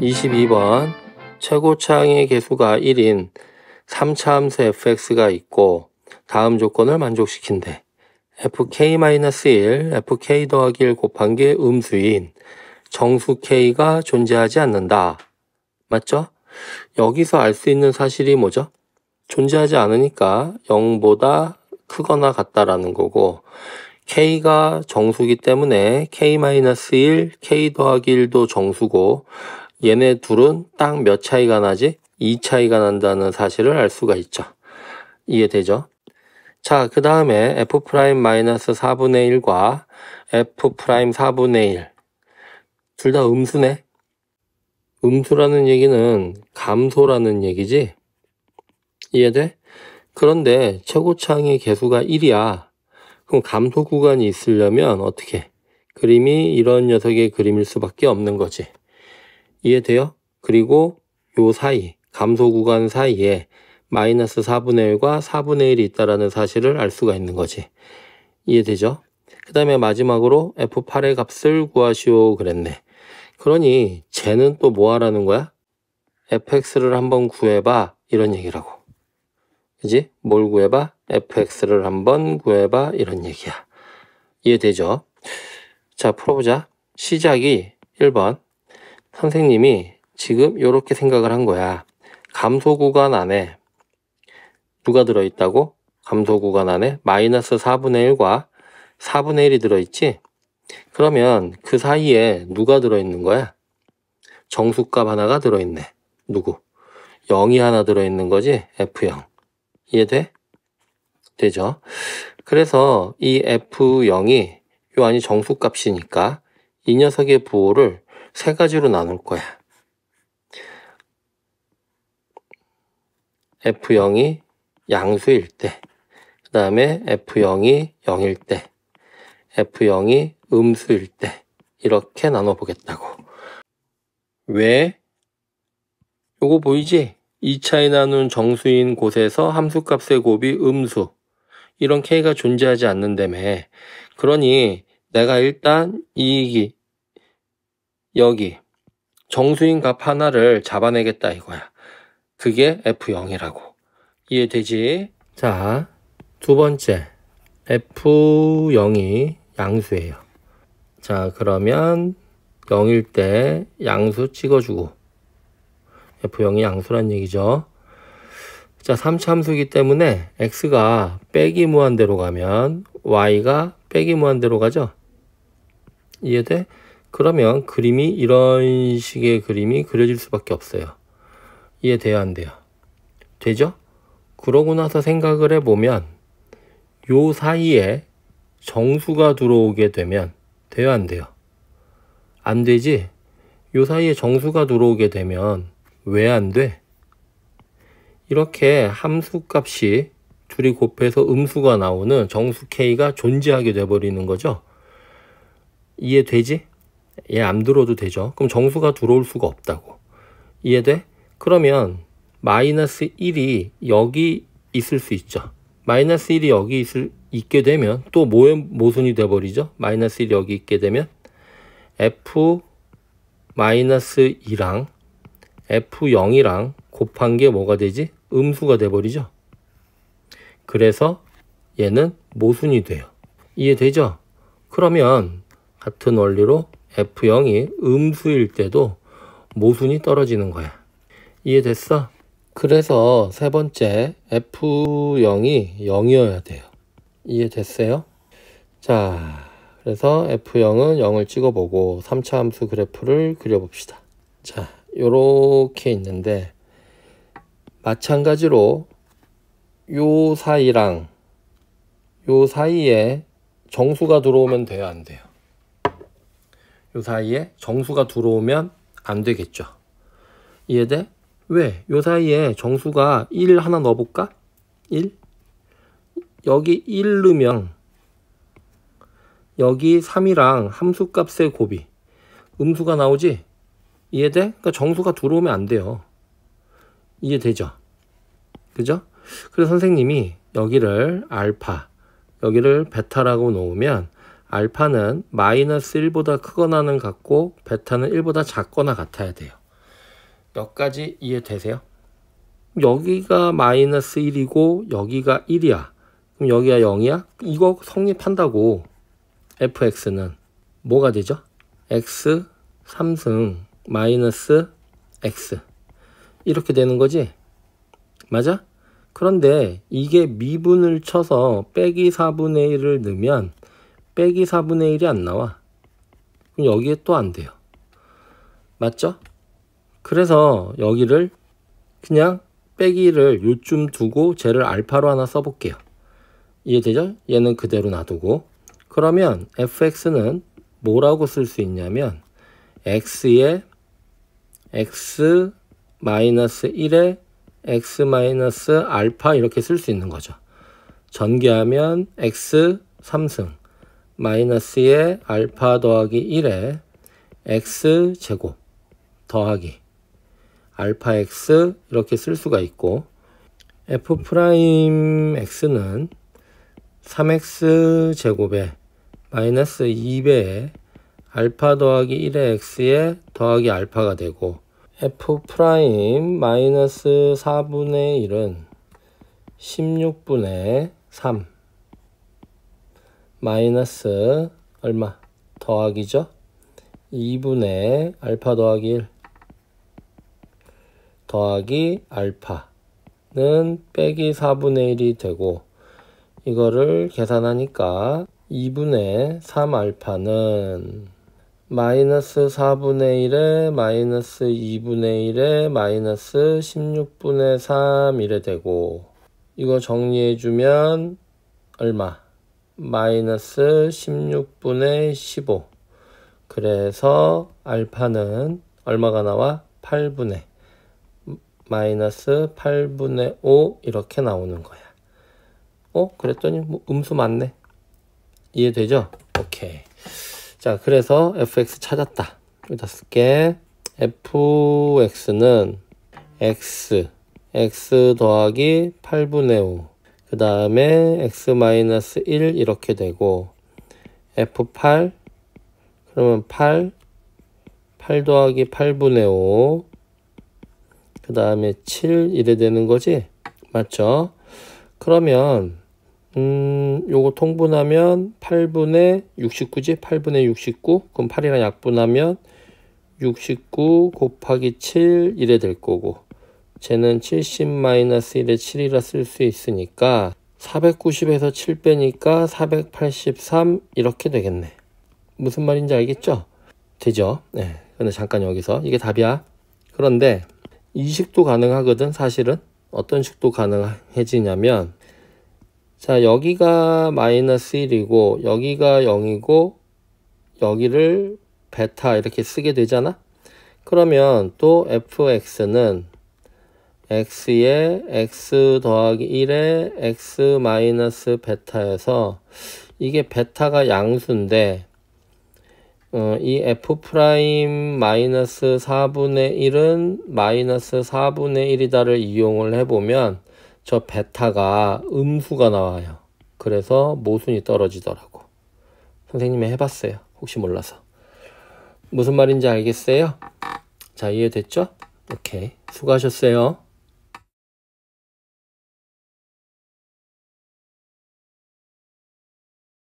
22번 최고차항의 개수가 1인 3차 함수 fx가 있고 다음 조건을 만족시킨대. fk-1, fk 더하기 1 곱한 게 음수인 정수 k가 존재하지 않는다. 맞죠? 여기서 알 수 있는 사실이 뭐죠? 존재하지 않으니까 0보다 크거나 같다라는 거고 k가 정수기 때문에 k-1, k 더하기 1도 정수고 얘네 둘은 딱 몇 차이가 나지? 2 차이가 난다는 사실을 알 수가 있죠. 이해되죠? 자, 그 다음에 f 프 4분의 1과 f 프 4분의 1둘 다 음수네. 음수라는 얘기는 감소라는 얘기지. 이해돼? 그런데 최고창의 개수가 1이야. 그럼 감소 구간이 있으려면 어떻게? 그림이 이런 녀석의 그림일 수밖에 없는 거지. 이해돼요? 그리고 요 사이, 감소 구간 사이에 마이너스 4분의 1과 4분의 1이 있다라는 사실을 알 수가 있는 거지. 이해되죠? 그 다음에 마지막으로 F8의 값을 구하시오 그랬네. 그러니 쟤는 또 뭐 하라는 거야? fx를 한번 구해봐 이런 얘기라고. 그지? 뭘 구해봐? fx를 한번 구해봐 이런 얘기야. 이해되죠? 자 풀어보자. 시작이 1번 선생님이 지금 이렇게 생각을 한 거야. 감소 구간 안에 누가 들어있다고? 감소 구간 안에 마이너스 4분의 1과 4분의 1이 들어있지? 그러면 그 사이에 누가 들어있는 거야? 정수값 하나가 들어있네. 누구? 0이 하나 들어있는 거지? F0. 이해돼? 되죠? 그래서 이 F0이 요안이 정수값이니까 이 녀석의 부호를 세 가지로 나눌 거야. F0이 양수일 때, 그 다음에 F0이 0일 때, F0이 음수일 때, 이렇게 나눠보겠다고. 왜? 요거 보이지? 2차에 나눈 정수인 곳에서 함수값의 곱이 음수. 이런 K가 존재하지 않는다며. 그러니 내가 일단 이익이 여기 정수인 값 하나를 잡아내겠다 이거야. 그게 F0이라고. 이해되지? 자, 두 번째. F0이 양수예요. 자, 그러면 0일 때 양수 찍어주고 F0이 양수란 얘기죠. 자, 3참수기 때문에 x가 빼기 무한대로 가면 y가 빼기 무한대로 가죠. 이해돼? 그러면 그림이 이런 식의 그림이 그려질 수밖에 없어요. 이해돼야 안 돼요. 되죠? 그러고 나서 생각을 해보면 요 사이에 정수가 들어오게 되면 돼야 안 돼요? 안 되지? 요 사이에 정수가 들어오게 되면 왜 안 돼? 이렇게 함수값이 둘이 곱해서 음수가 나오는 정수 K가 존재하게 돼버리는 거죠. 이해되지? 얘안 들어도 되죠. 그럼 정수가 들어올 수가 없다고. 이해돼? 그러면 마이너스 1이 여기 있을 수 있죠. 마이너스 1이 여기 있을, 있게 되면 또 뭐의 모순이 돼버리죠? 마이너스 1이 여기 있게 되면 f 마이너스 2랑 f0이랑 곱한 게 뭐가 되지? 음수가 돼버리죠. 그래서 얘는 모순이 돼요. 이해되죠? 그러면 같은 원리로 F0이 음수일 때도 모순이 떨어지는 거야. 이해됐어? 그래서 세 번째 F0이 0이어야 돼요. 이해됐어요? 자, 그래서 F0은 0을 찍어보고 3차 함수 그래프를 그려봅시다. 자, 요렇게 있는데 마찬가지로 요 사이랑 요 사이에 정수가 들어오면 돼요, 안 돼요? 요 사이에 정수가 들어오면 안 되겠죠. 이해돼? 왜? 요 사이에 정수가 1 하나 넣어볼까? 1? 여기 1 넣으면 여기 3이랑 함수값의 곱이 음수가 나오지? 이해돼? 그러니까 정수가 들어오면 안 돼요. 이해되죠? 그죠? 그래서 선생님이 여기를 알파, 여기를 베타라고 놓으면 알파는 마이너스 1보다 크거나는 같고 베타는 1보다 작거나 같아야 돼요. 몇가지 이해되세요? 여기가 마이너스 1이고 여기가 1이야. 그럼 여기가 0이야? 이거 성립한다고 fx는 뭐가 되죠? x 3승 마이너스 x 이렇게 되는 거지? 맞아? 그런데 이게 미분을 쳐서 빼기 4분의 1을 넣으면 빼기 4분의 1이 안 나와. 그럼 여기에 또 안 돼요. 맞죠? 그래서 여기를 그냥 빼기를 요쯤 두고 쟤를 알파로 하나 써볼게요. 이해되죠? 얘는 그대로 놔두고 그러면 fx는 뭐라고 쓸 수 있냐면 x의 x 1에 x 알파 이렇게 쓸 수 있는 거죠. 전개하면 x 3승 마이너스의 알파 더하기 1에 x 제곱 더하기 알파 x 이렇게 쓸 수가 있고 f 프라임 x는 3x 제곱에 마이너스 2배에 알파 더하기 1의 x에 더하기 알파가 되고 f 프라임 마이너스 4분의 1은 16분의 3 마이너스 얼마 더하기죠? 2분의 알파 더하기 1 더하기 알파는 빼기 4분의 1이 되고 이거를 계산하니까 2분의 3알파는 마이너스 4분의 1에 마이너스 2분의 1에 마이너스 16분의 3이래 되고 이거 정리해주면 얼마? 마이너스 16분의 15 그래서 알파는 얼마가 나와? 8분의 마이너스 8분의 5 이렇게 나오는 거야. 어? 그랬더니 뭐 음수 맞네. 이해되죠? 오케이. 자, 그래서 fx 찾았다. 여기다 쓸게. fx는 x, x 더하기 8분의 5그 다음에 x-1 이렇게 되고 f8 그러면 8 8 더하기 8분의 5그 다음에 7 이래 되는 거지 맞죠 그러면 음 요거 통분하면 8분의 69지 8분의 69 그럼 8이랑 약분하면 69 곱하기 7 이래 될 거고 쟤는 70-1에 7이라 쓸 수 있으니까 490에서 7 빼니까 483 이렇게 되겠네. 무슨 말인지 알겠죠? 되죠? 네. 근데 잠깐 여기서 이게 답이야. 그런데 이식도 가능하거든 사실은 어떤 식도 가능해지냐면 자 여기가 마이너스 1이고 여기가 0이고 여기를 베타 이렇게 쓰게 되잖아 그러면 또 fx는 x의 x 더하기 1의 x 마이너스 베타에서 이게 베타가 양수인데 어, 이 f 프라임 마이너스 4분의 1은 마이너스 4분의 1이다를 이용을 해보면 저 베타가 음수가 나와요. 그래서 모순이 떨어지더라고. 선생님이 해봤어요. 혹시 몰라서. 무슨 말인지 알겠어요? 자, 이해됐죠? 오케이. 수고하셨어요.